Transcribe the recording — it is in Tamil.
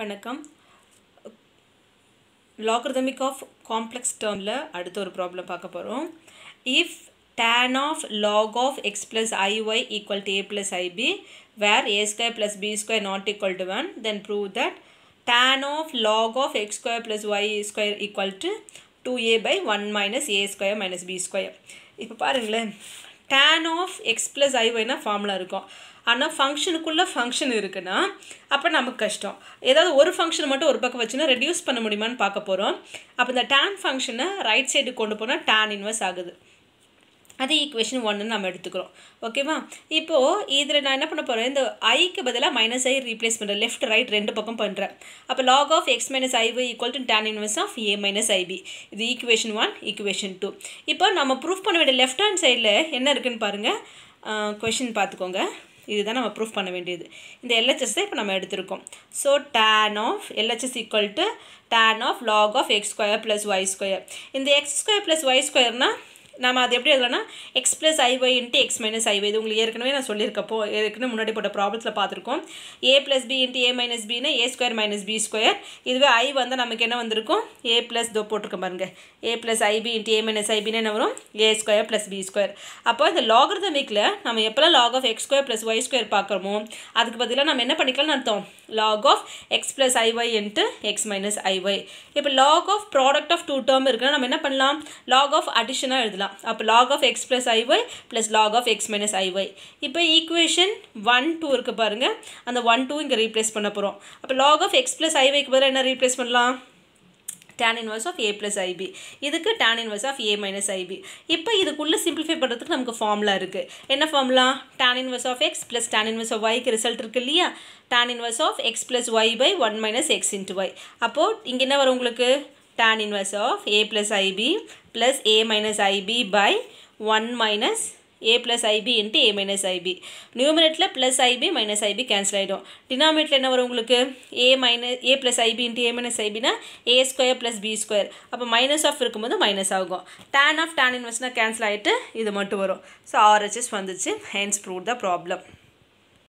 வணக்கம் லாகர்தமிக் ஆஃப் காம்ப்ளெக்ஸ் டேர்மில் அடுத்த ஒரு ப்ராப்ளம் பார்க்க போகிறோம் if tan of log of x plus y equal to a plus i b where a square plus b square not equal to one then prove that tan of log of x square plus y square equal to two a by one minus a square minus b square இப்போ பாருங்களேன் டேன் ஆஃப் எக்ஸ் ப்ளஸ் ஐஒய்னா ஃபார்முலா இருக்கும் ஆனால் ஃபங்க்ஷனுக்குள்ளே ஃபங்க்ஷன் இருக்குன்னா அப்போ நமக்கு கஷ்டம் ஏதாவது ஒரு ஃபங்க்ஷன் மட்டும் ஒரு பக்கம் வச்சுன்னா ரெடியூஸ் பண்ண முடியுமான்னு பார்க்க போகிறோம் அப்போ இந்த டேன் ஃபங்க்ஷனை ரைட் சைடு கொண்டு போனால் டேன் இன்வெர்ஸ் ஆகுது அது ஈக்குவேஷன் ஒன்றுன்னு நம்ம எடுத்துக்கிறோம் ஓகேவா இப்போது இதில் நான் என்ன பண்ண போகிறேன் இந்த ஐக்கு பதிலாக மைனஸ் ஐ ரீப்ளேஸ் பண்ணுறேன் லெஃப்ட் ரைட் ரெண்டு பக்கம் பண்ணுறேன் அப்போ log of x minus i y equal to tan inverse of a minus i b இது ஈக்குவேஷன் ஒன் ஈக்குவேஷன் டூ இப்போ நம்ம ப்ரூஃப் பண்ண வேண்டிய லெஃப்ட் ஹேண்ட் சைடில் என்ன இருக்குதுன்னு பாருங்கள் கொஷின் பார்த்துக்கோங்க இதுதான் நம்ம ப்ரூஃப் பண்ண வேண்டியது இந்த எல்ஹெச்எஸ் தான் இப்போ நம்ம எடுத்திருக்கோம் so tan of LHS equal to tan of log of x square plus y square இந்த எக்ஸ் ஸ்கொயர் ப்ளஸ் ஒய் ஸ்கொயர்னால் நம்ம அது எப்படி எழுதலாம்னா x plus i y into x minus ஐவை இது உங்களுக்கு ஏற்கனவே நான் சொல்லியிருக்கப்போ ஏற்கனவே முன்னாடி போட்ட ப்ராப்ளத்தில் பார்த்துருக்கோம் a plus b into a minus பின்னா a square minus b square இதுவே ஐ வந்து நமக்கு என்ன வந்திருக்கும் ஏ ப்ளஸ் தோ போட்டிருக்க பாருங்க a plus i b into a minus ஐபின்னு என்ன வரும் a square plus b square அப்போ இந்த லாகர்தமிக்கில் நம்ம எப்போல்லாம் log of x square plus y square பார்க்குறோமோ அதுக்கு பதிலாக நம்ம என்ன பண்ணிக்கலாம்னு அர்த்தம் log of x plus i y into x minus i y இப்போ log of product of two term இருக்குன்னா நம்ம என்ன பண்ணலாம் லாக் ஆஃப் அடிஷனாக எழுதலாம் தான் அப்போ log of x plus i y plus log of x minus i y இப்போ ஈக்குவேஷன் ஒன் டூ இருக்குது பாருங்கள் அந்த ஒன் டூ இங்கே ரீப்ளேஸ் பண்ண போகிறோம் அப்போ லாக் ஆஃப் எக்ஸ் ப்ளஸ் ஐஒய்க்கு பதிலாக என்ன ரீப்ளேஸ் பண்ணலாம் tan inverse of a plus i b இதுக்கு tan inverse of a minus i b இப்போ இதுக்குள்ளே சிம்பிளிஃபை பண்ணுறதுக்கு நமக்கு ஃபார்முலா இருக்குது என்ன formula tan inverse of x plus tan inverse of ஒய்க்கு ரிசல்ட் இருக்கு இல்லையா tan inverse of x plus y by one minus x into y அப்போது இங்கே என்ன வரும் உங்களுக்கு tan inverse of A plus IB plus A minus IB by 1 minus A plus IB into A minus IB. நியூமினட்டில் plus IB minus IB cancel ஆயிடும் டினாமினேட்டில் என்ன வரும் உங்களுக்கு A plus IB into A minus ib IBனா A square plus B square அப்போ minus of இருக்கும்போது minus ஆகும் tan of tan inverse cancel ஆயிட்டு இது மட்டும் வரும் so RHS வந்துச்சு hence proved the problem